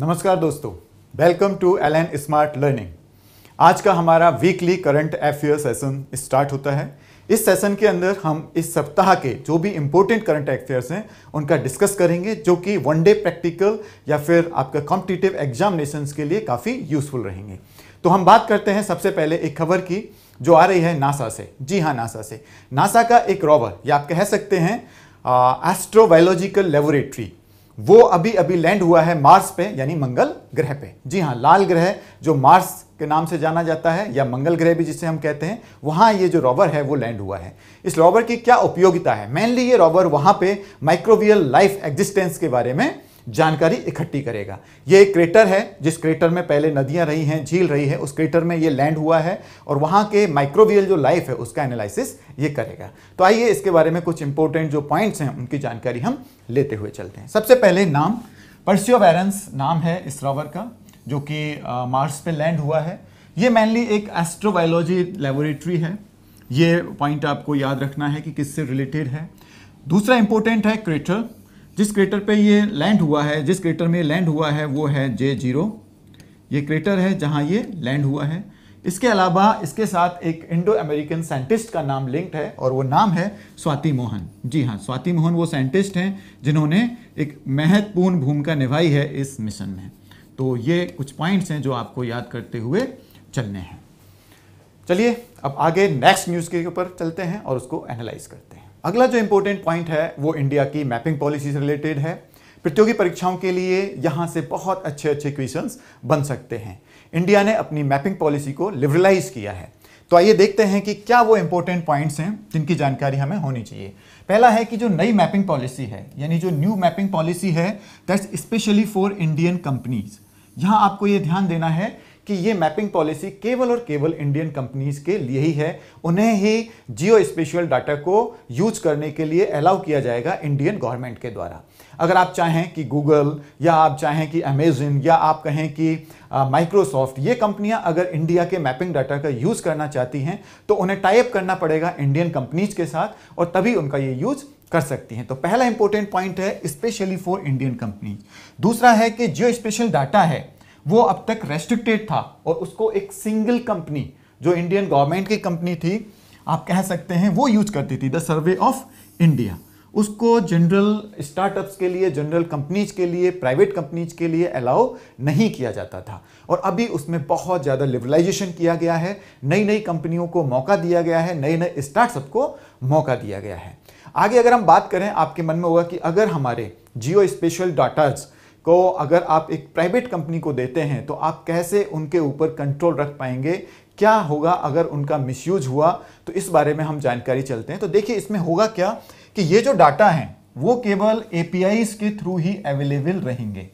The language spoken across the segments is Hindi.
नमस्कार दोस्तों welcome to L N smart learning आज का हमारा weekly current affair session start होता है इस सेशन के अंदर हम इस सप्ताह के जो भी इम्पोर्टेंट करंट अफेयर्स हैं उनका डिस्कस करेंगे जो कि वन डे प्रैक्टिकल या फिर आपका कॉम्पिटिटिव एग्जामिनेशन के लिए काफ़ी यूजफुल रहेंगे तो हम बात करते हैं सबसे पहले एक खबर की जो आ रही है नासा से जी हाँ नासा से नासा का एक रॉबर या आप कह सकते हैं एस्ट्रोबायोलॉजिकल लेबोरेटरी वो अभी अभी लैंड हुआ है मार्स पे यानी मंगल ग्रह पे जी हाँ लाल ग्रह जो मार्स के नाम से जाना जाता है या मंगल ग्रह भी जिसे हम कहते हैं वहाँ ये जो रॉबर है वो लैंड हुआ है इस रॉबर की क्या उपयोगिता है मेनली ये रॉबर वहाँ पे माइक्रोवियल लाइफ एग्जिस्टेंस के बारे में जानकारी इकट्ठी करेगा ये एक क्रेटर है जिस क्रेटर में पहले नदियाँ रही हैं झील रही है उस क्रेटर में ये लैंड हुआ है और वहाँ के माइक्रोवियल जो लाइफ है उसका एनालिसिस ये करेगा तो आइए इसके बारे में कुछ इंपॉर्टेंट जो पॉइंट्स हैं उनकी जानकारी हम लेते हुए चलते हैं सबसे पहले नाम परसियोवेरेंस नाम है इस रॉवर का जो कि मार्स पर लैंड हुआ है ये मेनली एक एस्ट्रोबायोलॉजी लेबोरेटरी है ये पॉइंट आपको याद रखना है कि किससे रिलेटेड है दूसरा इंपॉर्टेंट है क्रेटर जिस क्रेटर पे ये लैंड हुआ है जिस क्रेटर में लैंड हुआ है वो है जे जीरो ये क्रेटर है जहाँ ये लैंड हुआ है इसके अलावा इसके साथ एक इंडो अमेरिकन साइंटिस्ट का नाम लिंक्ड है और वो नाम है स्वाति मोहन जी हाँ स्वाति मोहन वो साइंटिस्ट हैं जिन्होंने एक महत्वपूर्ण भूमिका निभाई है इस मिशन में तो ये कुछ पॉइंट्स हैं जो आपको याद करते हुए चलने हैं चलिए अब आगे नेक्स्ट न्यूज़ के ऊपर चलते हैं और उसको एनालाइज करते हैं अगला जो इंपॉर्टेंट पॉइंट है वो इंडिया की मैपिंग पॉलिसी से रिलेटेड है प्रतियोगी परीक्षाओं के लिए यहाँ से बहुत अच्छे अच्छे क्वेश्चंस बन सकते हैं इंडिया ने अपनी मैपिंग पॉलिसी को लिबरलाइज किया है तो आइए देखते हैं कि क्या वो इंपॉर्टेंट पॉइंट्स हैं जिनकी जानकारी हमें होनी चाहिए पहला है कि जो नई मैपिंग पॉलिसी है यानी जो न्यू मैपिंग पॉलिसी है that's specially for Indian companies यहाँ आपको ये ध्यान देना है कि ये मैपिंग पॉलिसी केवल और केवल इंडियन कंपनीज के लिए ही है उन्हें ही जियो स्पेशल डाटा को यूज करने के लिए अलाउ किया जाएगा इंडियन गवर्नमेंट के द्वारा अगर आप चाहें कि गूगल या आप चाहें कि अमेजन या आप कहें कि माइक्रोसॉफ्ट ये कंपनियां अगर इंडिया के मैपिंग डाटा का यूज़ करना चाहती हैं तो उन्हें टाइप करना पड़ेगा इंडियन कंपनीज के साथ और तभी उनका ये यूज़ कर सकती हैं तो पहला इंपॉर्टेंट पॉइंट है स्पेशली फॉर इंडियन कंपनीज दूसरा है कि जियो स्पेशल डाटा है वो अब तक रेस्ट्रिक्टेड था और उसको एक सिंगल कंपनी जो इंडियन गवर्नमेंट की कंपनी थी आप कह सकते हैं वो यूज करती थी द सर्वे ऑफ इंडिया उसको जनरल स्टार्टअप्स के लिए जनरल कंपनीज के लिए प्राइवेट कंपनीज के लिए अलाउ नहीं किया जाता था और अभी उसमें बहुत ज़्यादा लिबरलाइजेशन किया गया है नई नई कंपनियों को मौका दिया गया है नए नए स्टार्टअप को मौका दिया गया है आगे अगर हम बात करें आपके मन में होगा कि अगर हमारे जियो स्पेशल डाटाज़ को अगर आप एक प्राइवेट कंपनी को देते हैं तो आप कैसे उनके ऊपर कंट्रोल रख पाएंगे क्या होगा अगर उनका मिसयूज हुआ तो इस बारे में हम जानकारी चलते हैं तो देखिए इसमें होगा क्या कि ये जो डाटा है वो केवल ए के थ्रू ही अवेलेबल रहेंगे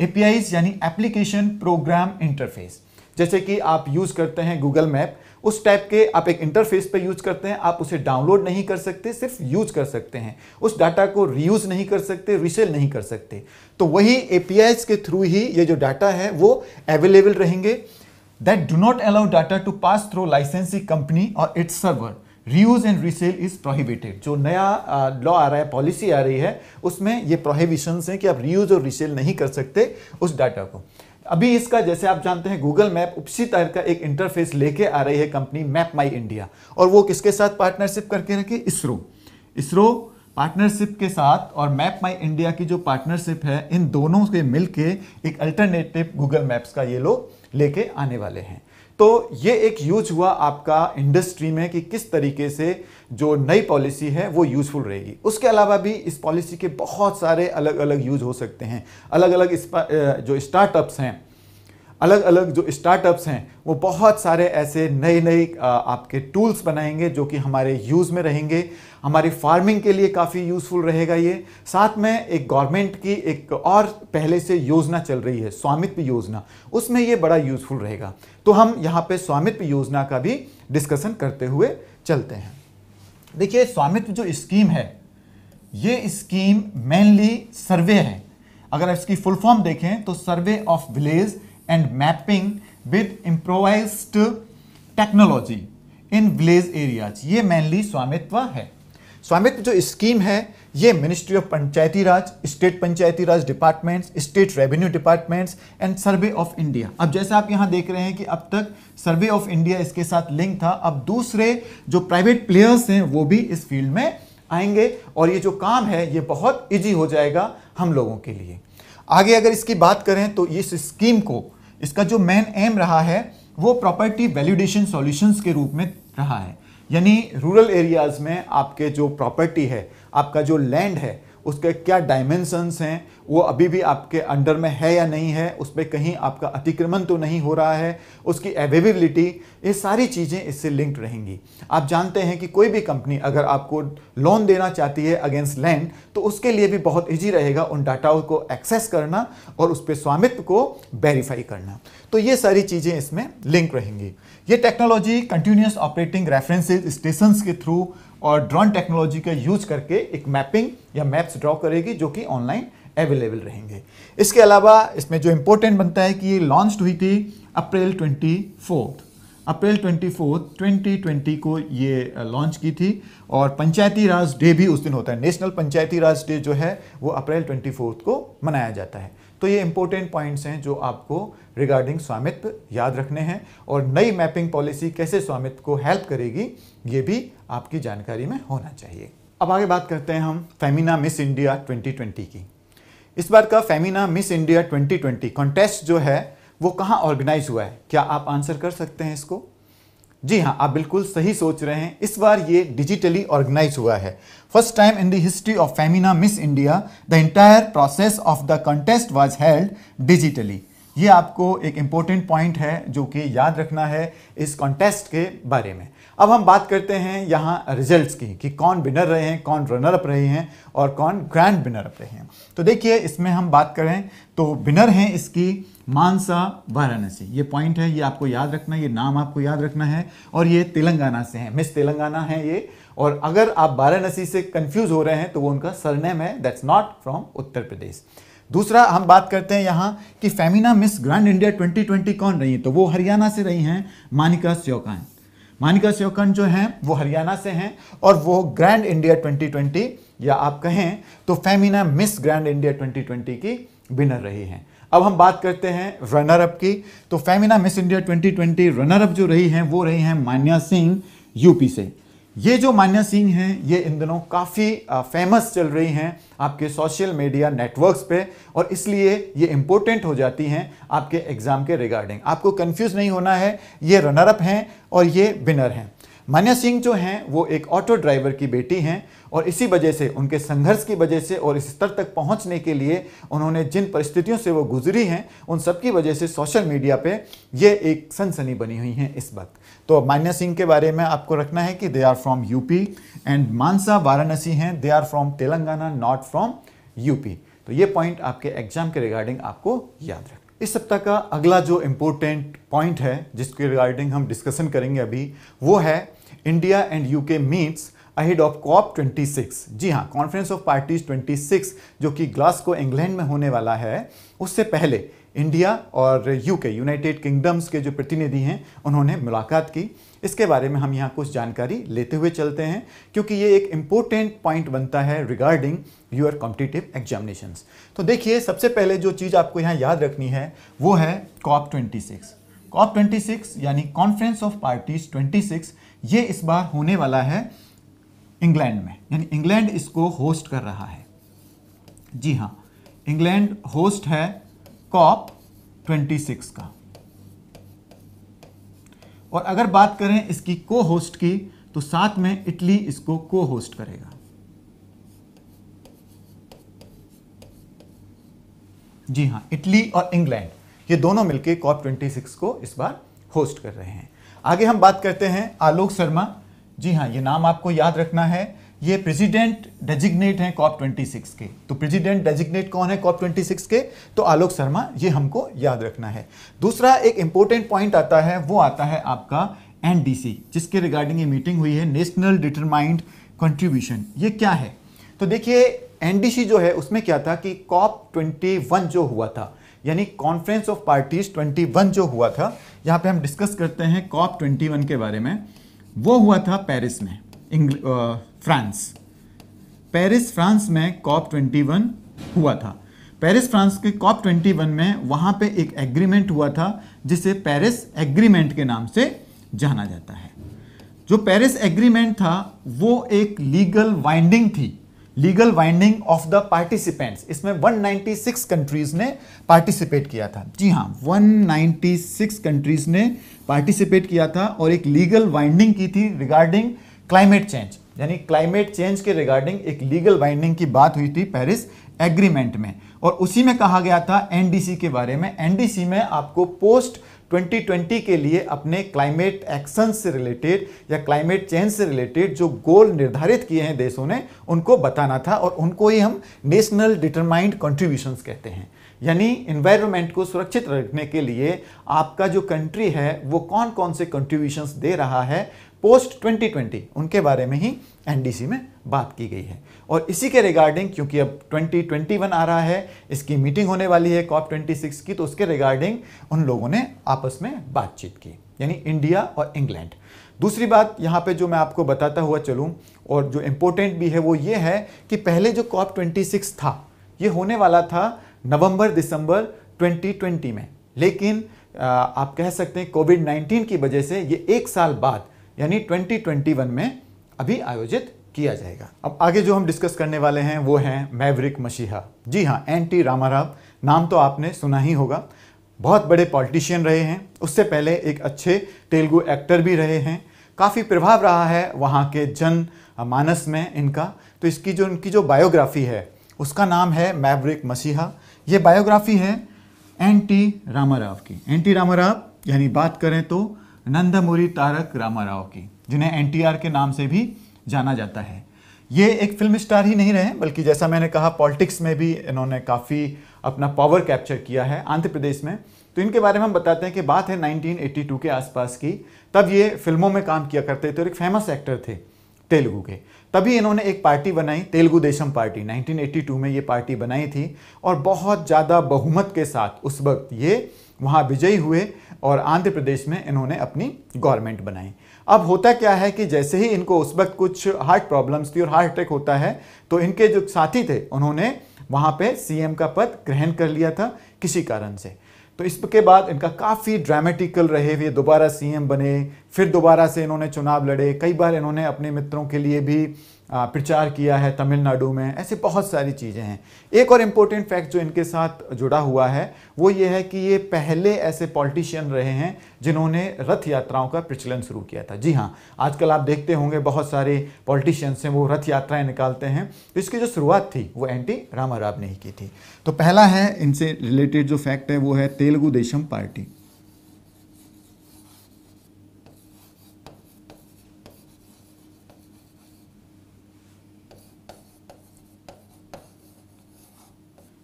ए यानी एप्लीकेशन प्रोग्राम इंटरफेस जैसे कि आप यूज़ करते हैं गूगल मैप उस टाइप के आप एक इंटरफेस पे यूज करते हैं आप उसे डाउनलोड नहीं कर सकते सिर्फ यूज कर सकते हैं उस डाटा को रीयूज नहीं कर सकते रिसेल नहीं कर सकते तो वही ए के थ्रू ही ये जो डाटा है वो अवेलेबल रहेंगे that do not allow data to pass through licensee company और its server reuse and resale is prohibited जो नया लॉ आ रहा है पॉलिसी आ रही है उसमें ये प्रोहिबिशंस हैं कि आप रीयूज और रीसेल नहीं कर सकते उस डाटा को अभी इसका जैसे आप जानते हैं गूगल मैप उसी तरह का एक इंटरफेस लेके आ रही है कंपनी मैप माई इंडिया और वो किसके साथ पार्टनरशिप करके रखी इसरो इसरो पार्टनरशिप के साथ और मैप माई इंडिया की जो पार्टनरशिप है इन दोनों के मिलके एक अल्टरनेटिव गूगल मैप्स का ये लोग लेके आने वाले हैं तो ये एक यूज हुआ आपका इंडस्ट्री में कि किस तरीके से जो नई पॉलिसी है वो यूजफुल रहेगी उसके अलावा भी इस पॉलिसी के बहुत सारे अलग अलग यूज हो सकते हैं अलग अलग जो स्टार्टअप्स हैं अलग अलग जो स्टार्टअप्स हैं वो बहुत सारे ऐसे नए नए आपके टूल्स बनाएंगे जो कि हमारे यूज़ में रहेंगे हमारी फार्मिंग के लिए काफ़ी यूज़फुल रहेगा ये साथ में एक गवर्नमेंट की एक और पहले से योजना चल रही है स्वामित्व योजना उसमें ये बड़ा यूज़फुल रहेगा तो हम यहाँ पे स्वामित्व योजना का भी डिस्कशन करते हुए चलते हैं देखिए स्वामित्व जो स्कीम है ये स्कीम मेनली सर्वे है अगर इसकी फुल फॉर्म देखें तो survey of village and mapping with improvised technology in village areas ये मेनली स्वामित्व है स्वामित्व जो स्कीम है ये ministry of Panchayati Raj state Panchayati Raj departments state revenue departments and Survey of India अब जैसे आप यहाँ देख रहे हैं कि अब तक सर्वे ऑफ इंडिया इसके साथ लिंक था अब दूसरे जो प्राइवेट प्लेयर्स हैं वो भी इस फील्ड में आएंगे और ये जो काम है ये बहुत ईजी हो जाएगा हम लोगों के लिए आगे अगर इसकी बात करें तो इस स्कीम को इसका जो मेन एम रहा है वो प्रॉपर्टी वैल्यूडेशन सॉल्यूशंस के रूप में रहा है यानी रूरल एरियाज़ में आपके जो प्रॉपर्टी है आपका जो लैंड है उसके क्या डायमेंशंस हैं वो अभी भी आपके अंडर में है या नहीं है उस पर कहीं आपका अतिक्रमण तो नहीं हो रहा है उसकी अवेलेबिलिटी ये सारी चीज़ें इससे लिंक्ड रहेंगी आप जानते हैं कि कोई भी कंपनी अगर आपको लोन देना चाहती है अगेंस्ट लैंड तो उसके लिए भी बहुत ईजी रहेगा उन डाटाओं को एक्सेस करना और उस पर स्वामित्व को वेरीफाई करना तो ये सारी चीज़ें इसमें लिंक रहेंगी ये technology continuous operating references station के थ्रू और ड्रोन टेक्नोलॉजी का यूज करके एक मैपिंग या मैप्स ड्रॉ करेगी जो कि ऑनलाइन अवेलेबल रहेंगे इसके अलावा इसमें जो इम्पोर्टेंट बनता है कि ये लॉन्च हुई थी April twenty fourth April twenty fourth twenty twenty को ये लॉन्च की थी और पंचायती राज डे भी उस दिन होता है नेशनल पंचायती राज डे जो है वो अप्रैल ट्वेंटी फोर्थ को मनाया जाता है तो ये इंपॉर्टेंट पॉइंट्स हैं जो आपको रिगार्डिंग स्वामित्व याद रखने हैं और नई मैपिंग पॉलिसी कैसे स्वामित्व को हेल्प करेगी ये भी आपकी जानकारी में होना चाहिए अब आगे बात करते हैं हम फेमिना मिस इंडिया 2020 की इस बार का फेमिना मिस इंडिया 2020 कॉन्टेस्ट जो है वो कहाँ ऑर्गेनाइज हुआ है क्या आप आंसर कर सकते हैं इसको जी हाँ आप बिल्कुल सही सोच रहे हैं इस बार ये डिजिटली ऑर्गेनाइज हुआ है first time in the history of Femina Miss India the entire process of the contest was held digitally ये आपको एक इम्पोर्टेंट पॉइंट है जो कि याद रखना है इस कॉन्टेस्ट के बारे में अब हम बात करते हैं यहाँ रिजल्ट्स की कि कौन विनर रहे हैं कौन रनर अप रहे हैं और कौन ग्रैंड विनर अप रहे हैं तो देखिए इसमें हम बात करें तो विनर हैं इसकी मानसा वाराणसी ये पॉइंट है ये आपको याद रखना ये नाम आपको याद रखना है और ये तेलंगाना से है मिस तेलंगाना है ये और अगर आप वाराणसी से कंफ्यूज हो रहे हैं तो वो उनका सरनेम है that's not from Uttar Pradesh दूसरा हम बात करते हैं यहाँ कि फेमिना मिस ग्रैंड इंडिया 2020 कौन रही है तो वो हरियाणा से रही हैं मानिका स्योकान मानिका स्योकान जो हैं वो हरियाणा से हैं और वो ग्रैंड इंडिया 2020 या आप कहें तो फेमिना मिस ग्रैंड इंडिया 2020 की विनर रही हैं अब हम बात करते हैं रनर अप की तो Femina Miss India 2020 runner up जो रही हैं वो रही हैं मान्या सिंह यूपी से ये जो मान्या सिंह हैं ये इन दिनों काफ़ी फेमस चल रही हैं आपके सोशल मीडिया नेटवर्क्स पे और इसलिए ये इम्पोर्टेंट हो जाती हैं आपके एग्ज़ाम के रिगार्डिंग आपको कंफ्यूज नहीं होना है ये रनर अप हैं और ये विनर हैं मान्या सिंह जो हैं वो एक ऑटो ड्राइवर की बेटी हैं और इसी वजह से उनके संघर्ष की वजह से और इस स्तर तक पहुंचने के लिए उन्होंने जिन परिस्थितियों से वो गुजरी हैं उन सब की वजह से सोशल मीडिया पे ये एक सनसनी बनी हुई हैं इस वक्त तो मान्या सिंह के बारे में आपको रखना है कि they are from UP and Manasa Varanasi हैं they are from Telangana not from UP तो ये पॉइंट आपके एग्जाम के रिगार्डिंग आपको याद रखना इस सप्ताह का अगला जो इम्पोर्टेंट पॉइंट है जिसके रिगार्डिंग हम डिस्कशन करेंगे अभी वो है India and UK meets ahead of COP 26 जी हाँ कॉन्फ्रेंस ऑफ पार्टीज 26 जो कि ग्लास्को इंग्लैंड में होने वाला है उससे पहले इंडिया और यूके यूनाइटेड किंगडम्स के जो प्रतिनिधि हैं उन्होंने मुलाकात की इसके बारे में हम यहाँ कुछ जानकारी लेते हुए चलते हैं क्योंकि ये एक इम्पोर्टेंट पॉइंट बनता है रिगार्डिंग यूर कॉम्पिटिटिव एग्जामिनेशन तो देखिए सबसे पहले जो चीज़ आपको यहाँ याद रखनी है वो है COP twenty six COP twenty six यानी conference of parties twenty six ये इस बार होने वाला है इंग्लैंड में यानी इंग्लैंड इसको होस्ट कर रहा है जी हाँ इंग्लैंड होस्ट है कॉप 26 का और अगर बात करें इसकी को होस्ट की तो साथ में इटली इसको को होस्ट करेगा जी हां इटली और इंग्लैंड ये दोनों मिलकर कॉप 26 को इस बार होस्ट कर रहे हैं आगे हम बात करते हैं आलोक शर्मा जी हां ये नाम आपको याद रखना है ये प्रेसिडेंट डेजिग्नेट हैं कॉप 26 के तो प्रेसिडेंट डेजिग्नेट कौन है कॉप 26 के तो आलोक शर्मा ये हमको याद रखना है दूसरा एक इम्पोर्टेंट पॉइंट आता है वो आता है आपका एनडीसी जिसके रिगार्डिंग ये मीटिंग हुई है नेशनल डिटरमाइंड कंट्रीब्यूशन ये क्या है तो देखिए एनडीसी जो है उसमें क्या था कि कॉप ट्वेंटी जो हुआ था यानी कॉन्फ्रेंस ऑफ पार्टीज ट्वेंटी जो हुआ था यहाँ पर हम डिस्कस करते हैं कॉप ट्वेंटी के बारे में वो हुआ था पेरिस में फ्रांस पेरिस फ्रांस में कॉप ट्वेंटी वन हुआ था पेरिस फ्रांस के कॉप ट्वेंटी वन में वहां पे एक एग्रीमेंट हुआ था जिसे पेरिस एग्रीमेंट के नाम से जाना जाता है जो पेरिस एग्रीमेंट था वो एक लीगल वाइंडिंग थी legal winding of the participants इसमें 196 कंट्रीज ने पार्टिसिपेट किया था जी हाँ 196 कंट्रीज ने पार्टिसिपेट किया था और एक लीगल वाइंडिंग की थी रिगार्डिंग क्लाइमेट चेंज यानी क्लाइमेट चेंज के रिगार्डिंग एक लीगल बाइंडिंग की बात हुई थी पेरिस एग्रीमेंट में और उसी में कहा गया था एनडीसी के बारे में एनडीसी में आपको पोस्ट 2020 के लिए अपने क्लाइमेट एक्शन से रिलेटेड या क्लाइमेट चेंज से रिलेटेड जो गोल निर्धारित किए हैं देशों ने उनको बताना था और उनको ही हम नेशनल डिटरमाइंड कंट्रीब्यूशंस कहते हैं यानी इन्वायरमेंट को सुरक्षित रखने के लिए आपका जो कंट्री है वो कौन कौन से कंट्रीब्यूशंस दे रहा है पोस्ट 2020 उनके बारे में ही एनडीसी में बात की गई है और इसी के रिगार्डिंग क्योंकि अब 2021 आ रहा है इसकी मीटिंग होने वाली है कॉप 26 की तो उसके रिगार्डिंग उन लोगों ने आपस में बातचीत की यानी इंडिया और इंग्लैंड दूसरी बात यहाँ पे जो मैं आपको बताता हुआ चलूँ और जो इम्पोर्टेंट भी है वो ये है कि पहले जो कॉप ट्वेंटी था ये होने वाला था नवम्बर दिसंबर ट्वेंटी में लेकिन आप कह सकते हैं कोविड 19 की वजह से ये एक साल बाद यानी 2021 में अभी आयोजित किया जाएगा अब आगे जो हम डिस्कस करने वाले हैं वो हैं मैवरिक मशीहा जी हाँ एन टी रामाराव नाम तो आपने सुना ही होगा बहुत बड़े पॉलिटिशियन रहे हैं उससे पहले एक अच्छे तेलुगु एक्टर भी रहे हैं काफ़ी प्रभाव रहा है वहाँ के जन मानस में इनका तो इसकी जो इनकी जो बायोग्राफी है उसका नाम है मैवरिक मसीहा ये बायोग्राफी है एन टी रामाराव की एन टी रामाराव यानी बात करें तो नंदमुरी तारक रामाव की जिन्हें एनटीआर के नाम से भी जाना जाता है ये एक फिल्म स्टार ही नहीं रहे बल्कि जैसा मैंने कहा पॉलिटिक्स में भी इन्होंने काफ़ी अपना पावर कैप्चर किया है आंध्र प्रदेश में तो इनके बारे में हम बताते हैं कि बात है 1982 के आसपास की तब ये फिल्मों में काम किया करते थे और एक फेमस एक्टर थे तेलुगु के तभी इन्होंने एक पार्टी बनाई तेलुगु देशम पार्टी 1982 में ये पार्टी बनाई थी और बहुत ज़्यादा बहुमत के साथ उस वक्त ये वहाँ विजयी हुए और आंध्र प्रदेश में इन्होंने अपनी गवर्नमेंट बनाई अब होता क्या है कि जैसे ही इनको उस वक्त कुछ हार्ट प्रॉब्लम्स थी और हार्ट अटैक होता है तो इनके जो साथी थे उन्होंने वहाँ पे सीएम का पद ग्रहण कर लिया था किसी कारण से तो इसके बाद इनका काफ़ी ड्रामेटिकल रहे हुए दोबारा सीएम बने फिर दोबारा से इन्होंने चुनाव लड़े कई बार इन्होंने अपने मित्रों के लिए भी प्रचार किया है तमिलनाडु में ऐसे बहुत सारी चीज़ें हैं एक और इम्पोर्टेंट फैक्ट जो इनके साथ जुड़ा हुआ है वो ये है कि ये पहले ऐसे पॉलिटिशियन रहे हैं जिन्होंने रथ यात्राओं का प्रचलन शुरू किया था जी हाँ आजकल आप देखते होंगे बहुत सारे पॉलिटिशियंस हैं वो रथ यात्राएं निकालते हैं तो इसकी जो शुरुआत थी वो एंटी रामाराव ने ही की थी तो पहला है इनसे रिलेटेड जो फैक्ट है वो है तेलुगु देशम पार्टी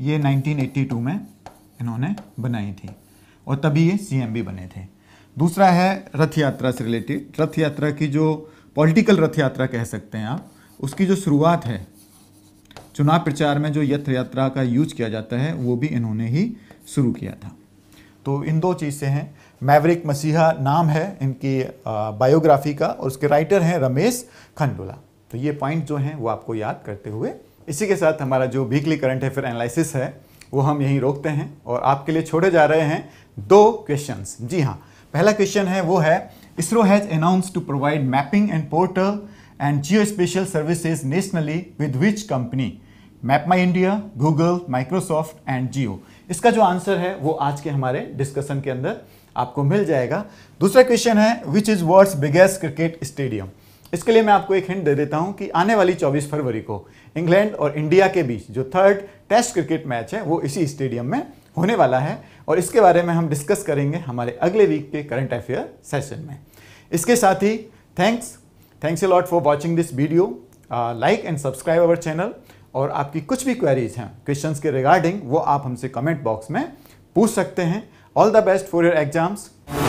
ये 1982 में इन्होंने बनाई थी और तभी ये भी बने थे दूसरा है रथ यात्रा से रिलेटेड रथ यात्रा की जो पॉलिटिकल रथ यात्रा कह सकते हैं आप उसकी जो शुरुआत है चुनाव प्रचार में जो यथ यात्रा का यूज किया जाता है वो भी इन्होंने ही शुरू किया था तो इन दो चीज़ से हैं मैवरिक मसीहा नाम है इनकी बायोग्राफी का और उसके राइटर हैं रमेश खंडोला तो ये पॉइंट जो हैं वो आपको याद करते हुए इसी के साथ हमारा जो वीकली करंट अफेयर एनालिसिस है वो हम यहीं रोकते हैं और आपके लिए छोड़े जा रहे हैं दो क्वेश्चन जी हाँ पहला क्वेश्चन है वो है ISRO has announce to provide mapping and portal and geospatial services nationally with which company MapmyIndia Google Microsoft and Jio इसका जो आंसर है वो आज के हमारे डिस्कशन के अंदर आपको मिल जाएगा दूसरा क्वेश्चन है which is world's biggest cricket stadium इसके लिए मैं आपको एक हिंट दे देता हूं कि आने वाली 24 फरवरी को इंग्लैंड और इंडिया के बीच जो थर्ड टेस्ट क्रिकेट मैच है वो इसी स्टेडियम में होने वाला है और इसके बारे में हम डिस्कस करेंगे हमारे अगले वीक के करंट अफेयर सेशन में इसके साथ ही thanks thanks a lot for watching this video like and subscribe our channel और आपकी कुछ भी क्वेरीज हैं क्वेश्चन के रिगार्डिंग वो आप हमसे कमेंट बॉक्स में पूछ सकते हैं all the best for your exams